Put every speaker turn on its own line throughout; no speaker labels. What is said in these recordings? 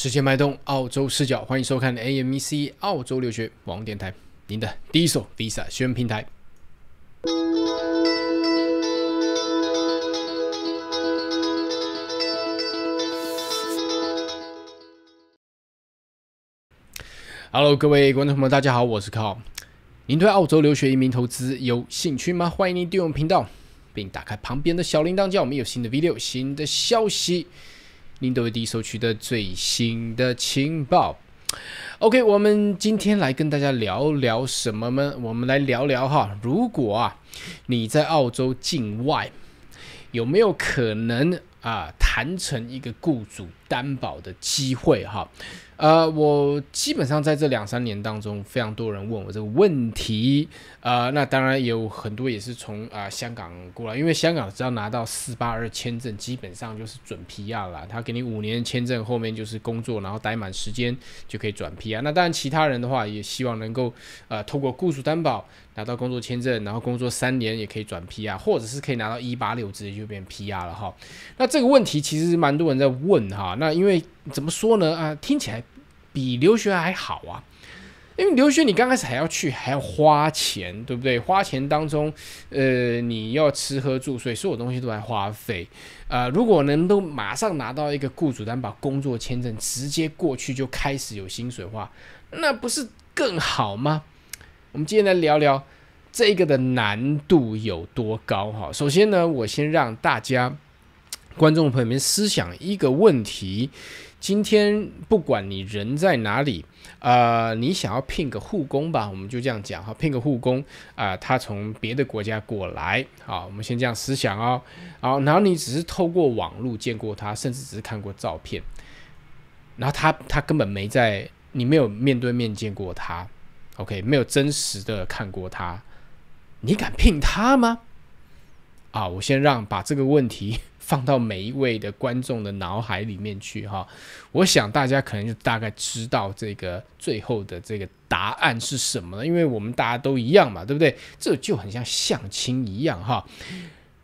世界脉动，澳洲视角，欢迎收看 AMEC 澳洲留学网电台，您的第一所 Visa 学习平台。Hello，各位观众朋友，大家好，我是 Carl。您对澳洲留学移民投资有兴趣吗？欢迎您订阅频道，并打开旁边的小铃铛，叫我们有新的 V 六新的消息。林德维迪手取得最新的情报。OK，我们今天来跟大家聊聊什么呢？我们来聊聊哈，如果啊你在澳洲境外，有没有可能啊谈成一个雇主？担保的机会哈，呃，我基本上在这两三年当中，非常多人问我这个问题呃，那当然有很多也是从啊香港过来，因为香港只要拿到四八二签证，基本上就是准 PR 了，他给你五年签证，后面就是工作，然后待满时间就可以转 PR。那当然，其他人的话也希望能够呃通过雇主担保拿到工作签证，然后工作三年也可以转 PR，或者是可以拿到一八六直接就变 PR 了哈。那这个问题其实蛮多人在问哈。那因为怎么说呢？啊，听起来比留学还好啊！因为留学你刚开始还要去，还要花钱，对不对？花钱当中，呃，你要吃喝住睡，所有东西都在花费。啊，如果能都马上拿到一个雇主单，把工作签证直接过去，就开始有薪水的话，那不是更好吗？我们今天来聊聊这个的难度有多高哈。首先呢，我先让大家。观众朋友们，思想一个问题：今天不管你人在哪里，呃，你想要聘个护工吧？我们就这样讲哈，聘个护工啊，他从别的国家过来，好，我们先这样思想哦。好，然后你只是透过网络见过他，甚至只是看过照片，然后他他根本没在你没有面对面见过他，OK，没有真实的看过他，你敢聘他吗？啊，我先让把这个问题。放到每一位的观众的脑海里面去哈，我想大家可能就大概知道这个最后的这个答案是什么了，因为我们大家都一样嘛，对不对？这就很像相亲一样哈。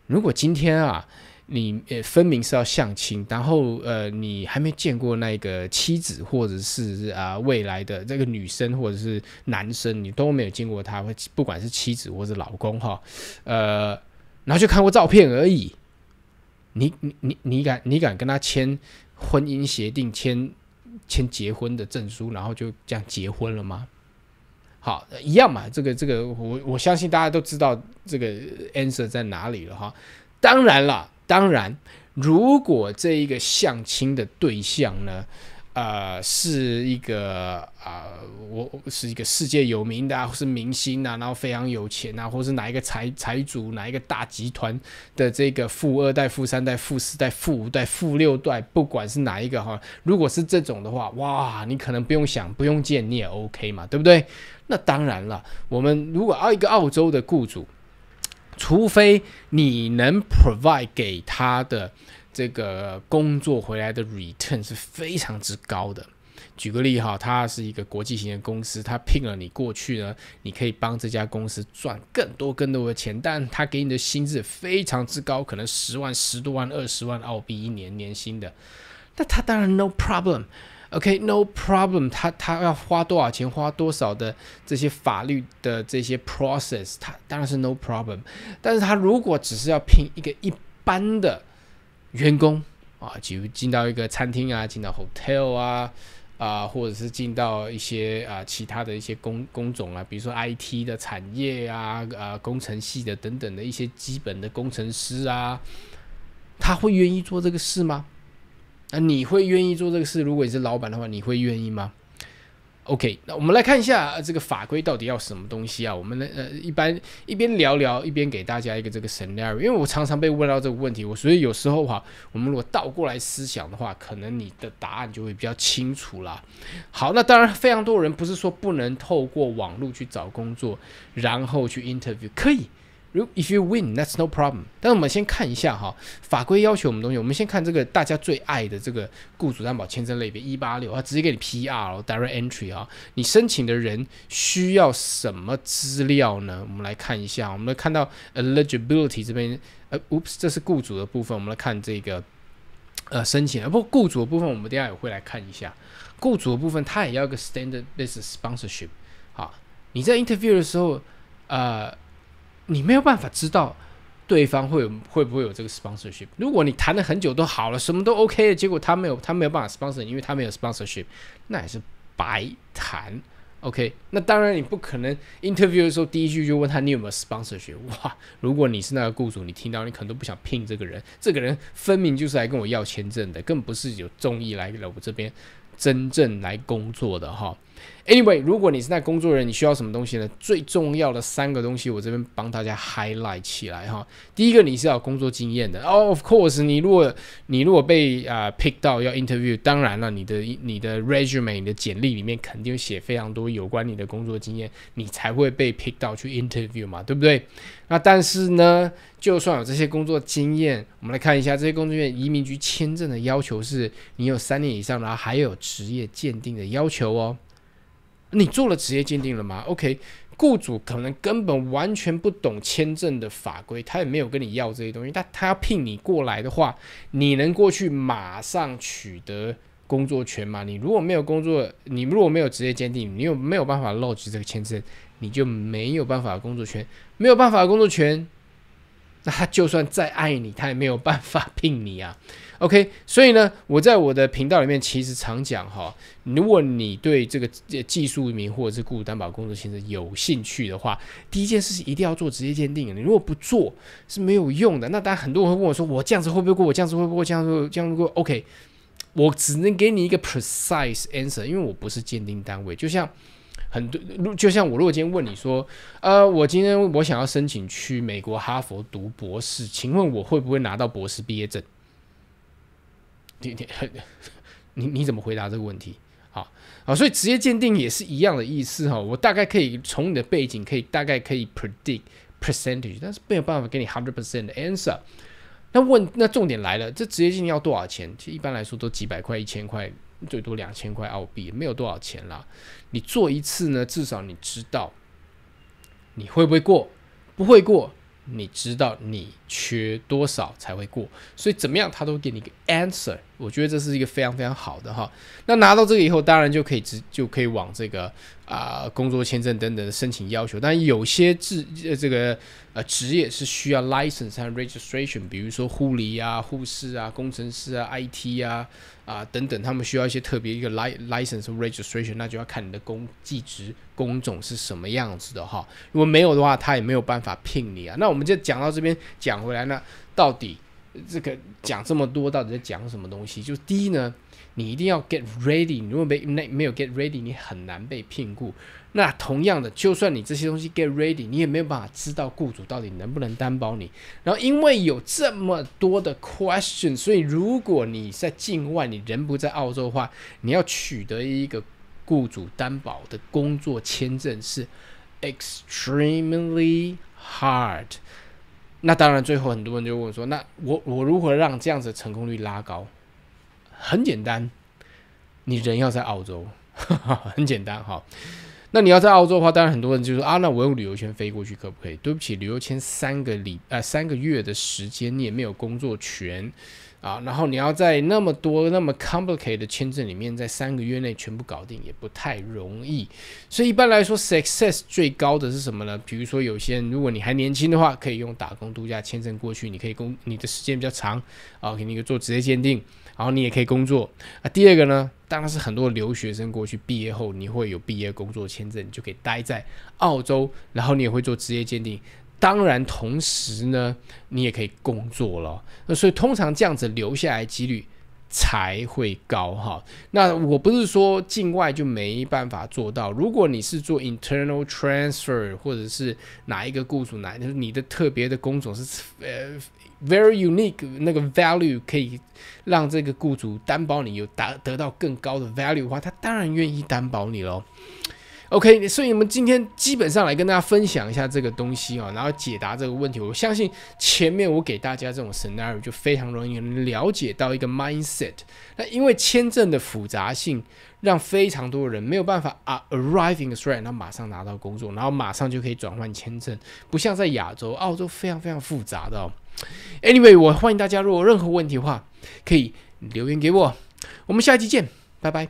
如果今天啊，你呃分明是要相亲，然后呃你还没见过那个妻子或者是啊未来的这个女生或者是男生，你都没有见过他，或不管是妻子或者老公哈，呃，然后就看过照片而已。你你你你敢你敢跟他签婚姻协定、签签结婚的证书，然后就这样结婚了吗？好，一样嘛。这个这个，我我相信大家都知道这个 answer 在哪里了哈。当然了，当然，如果这一个相亲的对象呢？呃，是一个啊，我是一个世界有名的，啊，或是明星啊，然后非常有钱啊，或是哪一个财财主，哪一个大集团的这个富二代、富三代、富四代、富五代、富六代，不管是哪一个哈，如果是这种的话，哇，你可能不用想、不用见，你也 OK 嘛，对不对？那当然了，我们如果要一个澳洲的雇主。除非你能 provide 给他的这个工作回来的 return 是非常之高的。举个例哈，他是一个国际型的公司，他聘了你过去呢，你可以帮这家公司赚更多更多的钱，但他给你的薪资非常之高，可能十万、十多万、二十万澳币一年年薪的，那他当然 no problem。OK，no problem。他他要花多少钱？花多少的这些法律的这些 process？他当然是 no problem。但是他如果只是要聘一个一般的员工啊，就进到一个餐厅啊，进到 hotel 啊啊，或者是进到一些啊其他的一些工工种啊，比如说 IT 的产业啊啊工程系的等等的一些基本的工程师啊，他会愿意做这个事吗？那你会愿意做这个事？如果你是老板的话，你会愿意吗？OK，那我们来看一下这个法规到底要什么东西啊？我们呃，一般一边聊聊，一边给大家一个这个 scenario，因为我常常被问到这个问题，我所以有时候哈，我们如果倒过来思想的话，可能你的答案就会比较清楚了。好，那当然，非常多人不是说不能透过网络去找工作，然后去 interview 可以。If you win, that's no problem。但是我们先看一下哈，法规要求我们东西。我们先看这个大家最爱的这个雇主担保签证类别一八六他直接给你 PR direct entry 啊。你申请的人需要什么资料呢？我们来看一下。我们看到 eligibility 这边，呃，oops，这是雇主的部分。我们来看这个呃申请，不，雇主的部分我们等下也会来看一下。雇主的部分他也要一个 standard business sponsorship。好，你在 interview 的时候，呃。你没有办法知道对方会有会不会有这个 sponsorship。如果你谈了很久都好了，什么都 OK 的，结果他没有他没有办法 sponsorship，因为他没有 sponsorship，那也是白谈。OK，那当然你不可能 interview 的时候第一句就问他你有没有 sponsorship。哇，如果你是那个雇主，你听到你可能都不想聘这个人，这个人分明就是来跟我要签证的，更不是有中意来了我这边真正来工作的哈。Anyway，如果你是在工作人，你需要什么东西呢？最重要的三个东西，我这边帮大家 highlight 起来哈。第一个，你是要有工作经验的。哦，Of course，你如果你如果被啊 pick 到要 interview，当然了，你的你的 resume，你的简历里面肯定写非常多有关你的工作经验，你才会被 pick 到去 interview 嘛，对不对？那但是呢，就算有这些工作经验，我们来看一下这些工作经验，移民局签证的要求是你有三年以上，然后还有职业鉴定的要求哦。你做了职业鉴定了吗？OK，雇主可能根本完全不懂签证的法规，他也没有跟你要这些东西。但他要聘你过来的话，你能过去马上取得工作权吗？你如果没有工作，你如果没有职业鉴定，你又没有办法 lodge 这个签证？你就没有办法工作权，没有办法工作权。那他就算再爱你，他也没有办法 聘你啊。OK，所以呢，我在我的频道里面其实常讲哈，如果你对这个技术移民或者是雇主担保工作签证有兴趣的话，第一件事情一定要做职业鉴定。你如果不做是没有用的。那当然很多人会问我说，我这样子会不会过？我这样子会不会这样？子这样如过 OK，我只能给你一个 precise answer，因为我不是鉴定单位。就像。很多，就像我如果今天问你说，呃，我今天我想要申请去美国哈佛读博士，请问我会不会拿到博士毕业证？你你 你你怎么回答这个问题？好，好，所以职业鉴定也是一样的意思哈。我大概可以从你的背景，可以大概可以 predict percentage，但是没有办法给你 hundred percent 的 answer。那问，那重点来了，这职业鉴定要多少钱？其实一般来说都几百块，一千块。最多两千块澳币，没有多少钱啦。你做一次呢，至少你知道你会不会过，不会过，你知道你缺多少才会过。所以怎么样，他都给你一个 answer。我觉得这是一个非常非常好的哈。那拿到这个以后，当然就可以直就可以往这个。啊，工作签证等等的申请要求，但有些职呃这个呃职业是需要 license 和 registration，比如说护理啊、护士啊、工程师啊、IT 啊啊等等，他们需要一些特别一个 lic license 和 registration，那就要看你的工技职工种是什么样子的哈。如果没有的话，他也没有办法聘你啊。那我们就讲到这边，讲回来呢，到底这个讲这么多，到底在讲什么东西？就第一呢。你一定要 get ready，如果没没没有 get ready，你很难被聘雇。那同样的，就算你这些东西 get ready，你也没有办法知道雇主到底能不能担保你。然后因为有这么多的 question，所以如果你在境外，你人不在澳洲的话，你要取得一个雇主担保的工作签证是 extremely hard。那当然，最后很多人就问说：那我我如何让这样子成功率拉高？很简单，你人要在澳洲，很简单哈。那你要在澳洲的话，当然很多人就说啊，那我用旅游签飞过去可不可以？对不起，旅游签三个礼啊三个月的时间你也没有工作权啊，然后你要在那么多那么 complicated 的签证里面，在三个月内全部搞定也不太容易。所以一般来说，success 最高的是什么呢？比如说有些人，如果你还年轻的话，可以用打工度假签证过去，你可以工你的时间比较长啊，给你一个做职业鉴定。然后你也可以工作啊。第二个呢，当然是很多留学生过去毕业后，你会有毕业工作签证，你就可以待在澳洲。然后你也会做职业鉴定，当然同时呢，你也可以工作了。那所以通常这样子留下来几率。才会高哈。那我不是说境外就没办法做到。如果你是做 internal transfer，或者是哪一个雇主，哪你的特别的工种是呃 very unique 那个 value，可以让这个雇主担保你有达得到更高的 value，的话他当然愿意担保你喽。OK，所以我们今天基本上来跟大家分享一下这个东西啊，然后解答这个问题。我相信前面我给大家这种 scenario 就非常容易了解到一个 mindset。那因为签证的复杂性，让非常多人没有办法啊 arriving a t r a t 然后马上拿到工作，然后马上就可以转换签证，不像在亚洲、澳洲非常非常复杂的。哦。Anyway，我欢迎大家如果任何问题的话，可以留言给我。我们下期见，拜拜。